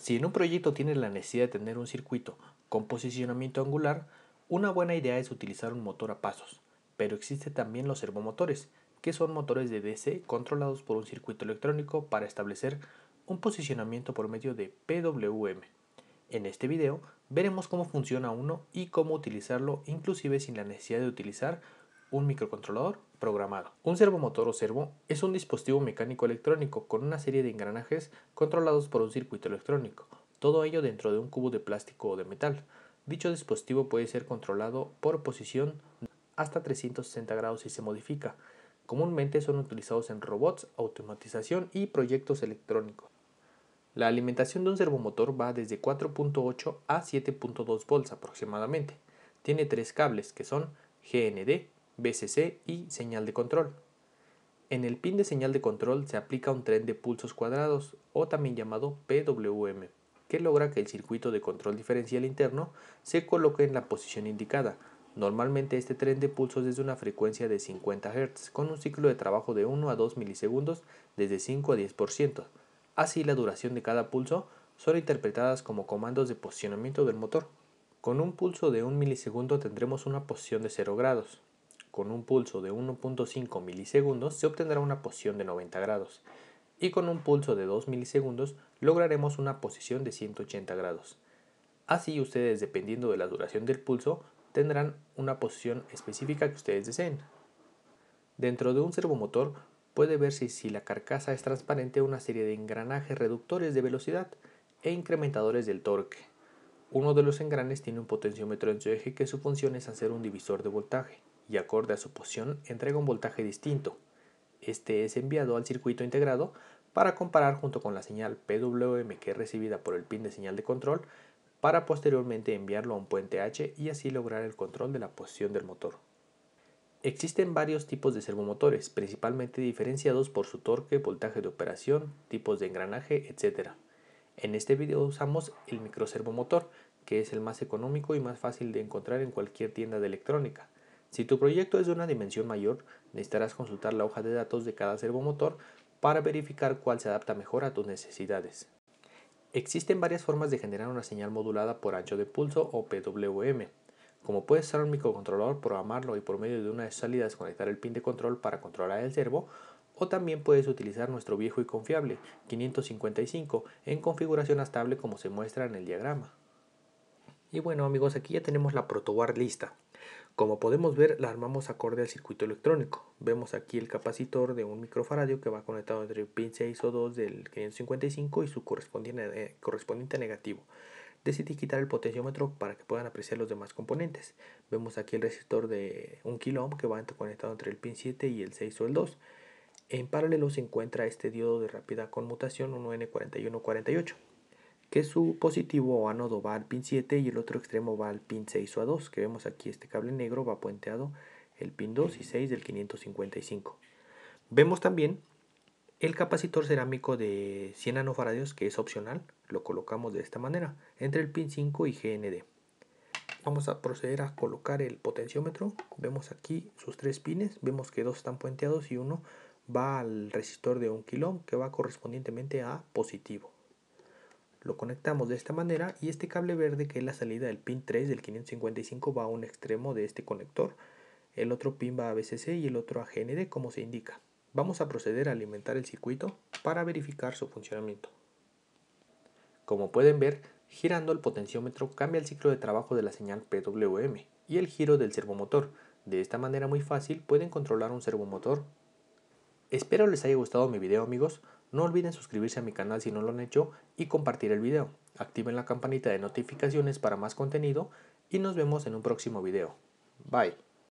Si en un proyecto tienes la necesidad de tener un circuito con posicionamiento angular, una buena idea es utilizar un motor a pasos, pero existen también los servomotores, que son motores de DC controlados por un circuito electrónico para establecer un posicionamiento por medio de PWM. En este video veremos cómo funciona uno y cómo utilizarlo inclusive sin la necesidad de utilizar un microcontrolador programado. Un servomotor o servo es un dispositivo mecánico electrónico con una serie de engranajes controlados por un circuito electrónico, todo ello dentro de un cubo de plástico o de metal. Dicho dispositivo puede ser controlado por posición hasta 360 grados y se modifica. Comúnmente son utilizados en robots, automatización y proyectos electrónicos. La alimentación de un servomotor va desde 4.8 a 7.2 volts aproximadamente. Tiene tres cables que son GND, BCC y señal de control. En el pin de señal de control se aplica un tren de pulsos cuadrados o también llamado PWM, que logra que el circuito de control diferencial interno se coloque en la posición indicada. Normalmente este tren de pulsos es de una frecuencia de 50 Hz con un ciclo de trabajo de 1 a 2 milisegundos desde 5 a 10%. Así la duración de cada pulso son interpretadas como comandos de posicionamiento del motor. Con un pulso de 1 milisegundo tendremos una posición de 0 grados, con un pulso de 1.5 milisegundos se obtendrá una posición de 90 grados y con un pulso de 2 milisegundos lograremos una posición de 180 grados. Así ustedes, dependiendo de la duración del pulso, tendrán una posición específica que ustedes deseen. Dentro de un servomotor puede verse si la carcasa es transparente una serie de engranajes reductores de velocidad e incrementadores del torque. Uno de los engranes tiene un potenciómetro en su eje que su función es hacer un divisor de voltaje y acorde a su posición entrega un voltaje distinto. Este es enviado al circuito integrado para comparar junto con la señal PWM que es recibida por el pin de señal de control para posteriormente enviarlo a un puente H y así lograr el control de la posición del motor. Existen varios tipos de servomotores, principalmente diferenciados por su torque, voltaje de operación, tipos de engranaje, etc. En este video usamos el microservomotor, que es el más económico y más fácil de encontrar en cualquier tienda de electrónica. Si tu proyecto es de una dimensión mayor, necesitarás consultar la hoja de datos de cada servomotor para verificar cuál se adapta mejor a tus necesidades. Existen varias formas de generar una señal modulada por ancho de pulso o PWM. Como puedes usar un microcontrolador, programarlo y por medio de una de salidas conectar el pin de control para controlar el servo, o también puedes utilizar nuestro viejo y confiable 555 en configuración estable como se muestra en el diagrama. Y bueno amigos, aquí ya tenemos la protoboard lista. Como podemos ver, la armamos acorde al circuito electrónico. Vemos aquí el capacitor de un microfaradio que va conectado entre el pin 6 o 2 del 555 y su correspondiente, eh, correspondiente negativo. Decidí quitar el potenciómetro para que puedan apreciar los demás componentes. Vemos aquí el resistor de 1 kilo que va conectado entre el pin 7 y el 6 o el 2. En paralelo se encuentra este diodo de rápida conmutación 1N4148 que su positivo o ánodo va al pin 7 y el otro extremo va al pin 6 o a 2, que vemos aquí este cable negro va puenteado el pin 2 y 6 del 555. Vemos también el capacitor cerámico de 100 nanofaradios que es opcional, lo colocamos de esta manera, entre el pin 5 y GND. Vamos a proceder a colocar el potenciómetro, vemos aquí sus tres pines, vemos que dos están puenteados y uno va al resistor de 1 kilo que va correspondientemente a positivo. Lo conectamos de esta manera y este cable verde que es la salida del pin 3 del 555 va a un extremo de este conector. El otro pin va a VCC y el otro a GND como se indica. Vamos a proceder a alimentar el circuito para verificar su funcionamiento. Como pueden ver, girando el potenciómetro cambia el ciclo de trabajo de la señal PWM y el giro del servomotor. De esta manera muy fácil pueden controlar un servomotor. Espero les haya gustado mi video amigos. No olviden suscribirse a mi canal si no lo han hecho y compartir el video. Activen la campanita de notificaciones para más contenido y nos vemos en un próximo video. Bye.